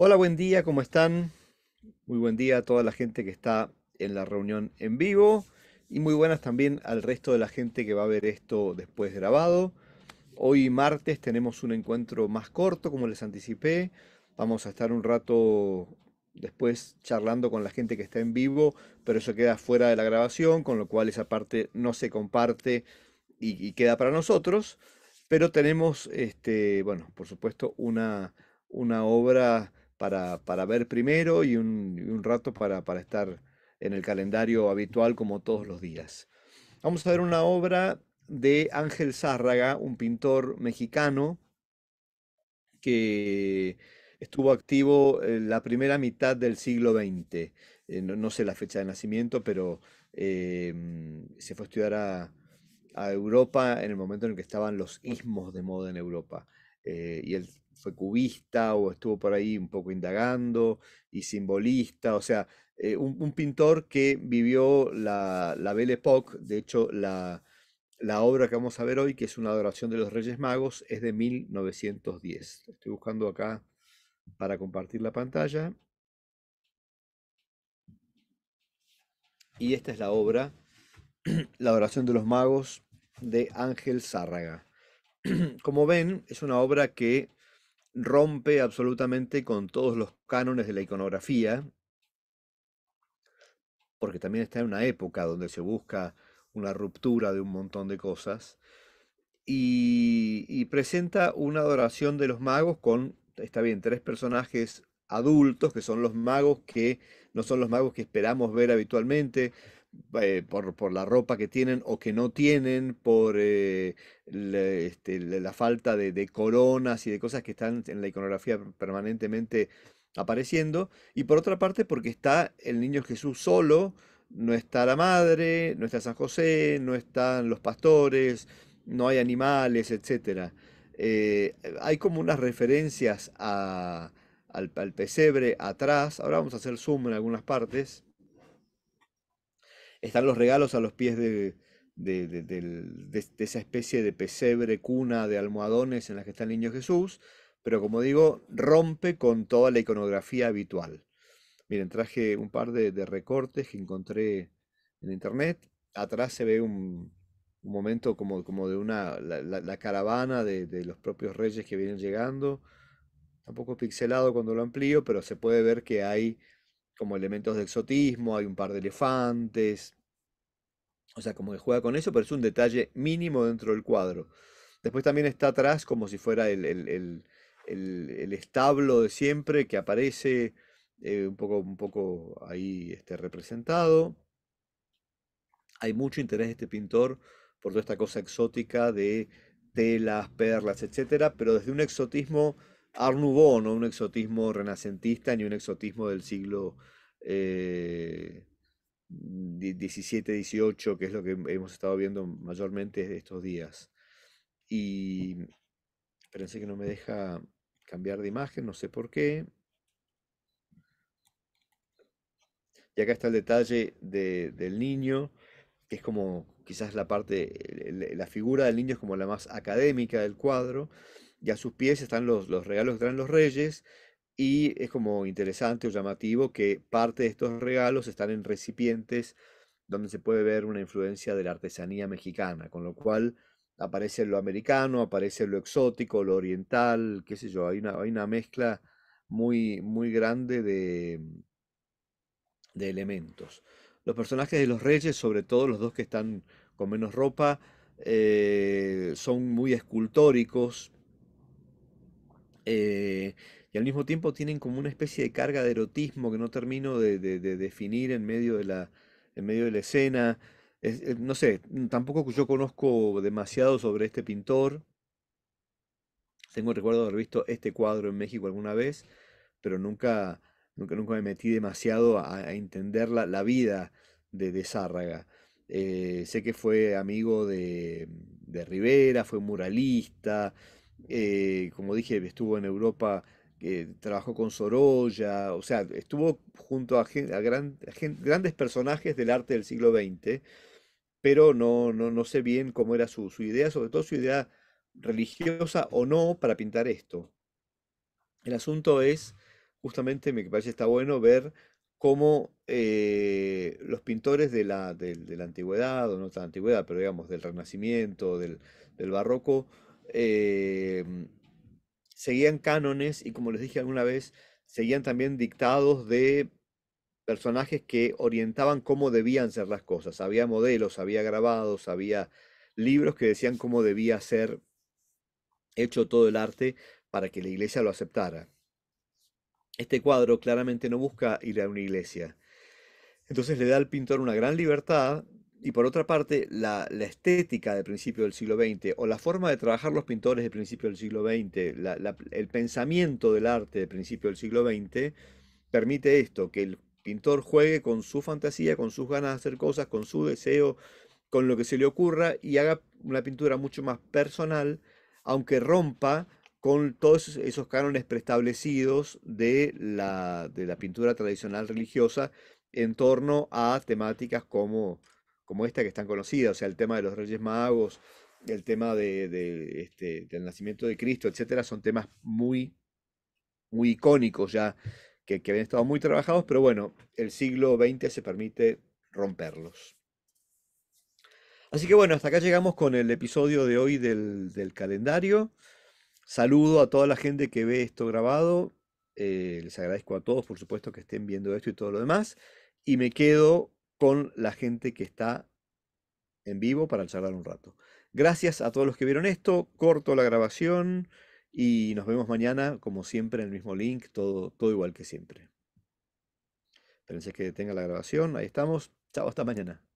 Hola, buen día, ¿cómo están? Muy buen día a toda la gente que está en la reunión en vivo y muy buenas también al resto de la gente que va a ver esto después grabado. Hoy martes tenemos un encuentro más corto, como les anticipé. Vamos a estar un rato después charlando con la gente que está en vivo, pero eso queda fuera de la grabación, con lo cual esa parte no se comparte y, queda para nosotros. Pero tenemos, este, bueno, por supuesto, una obra para, ver primero y un, rato para, estar en el calendario habitual como todos los días. Vamos a ver una obra de Ángel Zárraga, un pintor mexicano que estuvo activo en eh, la primera mitad del siglo XX. Eh, no, sé la fecha de nacimiento, pero em, se fue a estudiar a, Europa en el momento en el que estaban los ismos de moda en Europa. Eh, y el fue cubista o estuvo por ahí un poco indagando y simbolista, o sea, eh, un, pintor que vivió la, Belle Époque, de hecho la, la obra que vamos a ver hoy, que es una adoración de los Reyes Magos, es de 1910. Estoy buscando acá para compartir la pantalla. Y esta es la obra, La adoración de los magos, de Ángel Zárraga. Como ven, es una obra que rompe absolutamente con todos los cánones de la iconografía, porque también está en una época donde se busca una ruptura de un montón de cosas, y, presenta una adoración de los magos con, está bien, tres personajes adultos, que son los magos que no son los magos que esperamos ver habitualmente, eh, por, por, la ropa que tienen o que no tienen, por eh, este, la, falta de, coronas y de cosas que están en la iconografía permanentemente apareciendo, y por otra parte porque está el niño Jesús solo, no está la madre, no está San José, no están los pastores, no hay animales, etc. Eh, hay como unas referencias al pesebre atrás, ahora vamos a hacer zoom en algunas partes. Están los regalos a los pies de, esa especie de pesebre, cuna de almohadones en las que está el niño Jesús, pero como digo, rompe con toda la iconografía habitual. Miren, traje un par de, recortes que encontré en internet. Atrás se ve un, momento como, como de una, la, caravana de, de los propios reyes que vienen llegando. un poco pixelado cuando lo amplío, pero se puede ver que hay como elementos de exotismo, hay un par de elefantes. O sea, como que juega con eso, pero es un detalle mínimo dentro del cuadro. Después también está atrás como si fuera el, establo de siempre que aparece eh, un, poco, un poco ahí este, representado. Hay mucho interés de este pintor por toda esta cosa exótica de telas, perlas, etcétera, pero desde un exotismo Art no un exotismo renacentista ni un exotismo del siglo XVII-XVIII eh, que es lo que hemos estado viendo mayormente estos días. Y espérense que no me deja cambiar de imagen, no sé por qué. Y acá está el detalle del niño, que es como quizás la parte, la figura del niño es como la más académica del cuadro y a sus pies están los, los regalos que traen los reyes, y es como interesante o llamativo que parte de estos regalos están en recipientes donde se puede ver una influencia de la artesanía mexicana, con lo cual aparece lo americano, aparece lo exótico, lo oriental, qué sé yo, hay una, hay una mezcla muy, muy grande de, de elementos. Los personajes de los reyes, sobre todo los dos que están con menos ropa, eh, son muy escultóricos, eh, y al mismo tiempo tienen como una especie de carga de erotismo que no termino de, definir en medio de la, en medio de la escena. Eh, no sé, mm, tampoco yo conozco demasiado sobre este pintor. Tengo el recuerdo de haber visto este cuadro en México alguna vez, pero nunca, nunca, nunca me metí demasiado a, entender la, vida de, de eh, sé que fue amigo de, de Rivera, fue muralista, eh, como dije, estuvo en Europa, eh, trabajó con Sorolla, o sea, estuvo junto a, grandes personajes del arte del siglo XX, pero no, no, sé bien cómo era su, idea, sobre todo su idea religiosa o no para pintar esto. El asunto es, justamente me parece está bueno ver cómo eh, los pintores de la, la, antigüedad, o no tan antigüedad, pero digamos del Renacimiento, del Barroco, Em, seguían cánones y como les dije alguna vez, seguían también dictados de personajes que orientaban cómo debían ser las cosas. Había modelos, había grabados, había libros que decían cómo debía ser hecho todo el arte para que la iglesia lo aceptara. Este cuadro claramente no busca ir a una iglesia. Entonces le da al pintor una gran libertad y por otra parte, la, estética del principio del siglo XX o la forma de trabajar los pintores del principio del siglo XX, el pensamiento del arte del principio del siglo XX, permite esto, que el pintor juegue con su fantasía, con sus ganas de hacer cosas, con su deseo, con lo que se le ocurra y haga una pintura mucho más personal, aunque rompa con todos esos cánones preestablecidos de la, de la pintura tradicional religiosa en torno a temáticas como como esta que están conocidas o sea, el tema de los Reyes Magos, el tema de, este, del nacimiento de Cristo, etcétera, son temas muy, muy icónicos ya, que, habían estado muy trabajados, pero bueno, el siglo XX se permite romperlos. Así que bueno, hasta acá llegamos con el episodio de hoy del, calendario. Saludo a toda la gente que ve esto grabado. Eh, les agradezco a todos, por supuesto, que estén viendo esto y todo lo demás. Y me quedo con la gente que está en vivo para charlar un rato. Gracias a todos los que vieron esto, corto la grabación y nos vemos mañana, como siempre, en el mismo link, todo, todo igual que siempre. Espérense que tenga la grabación, ahí estamos. Chao, hasta mañana.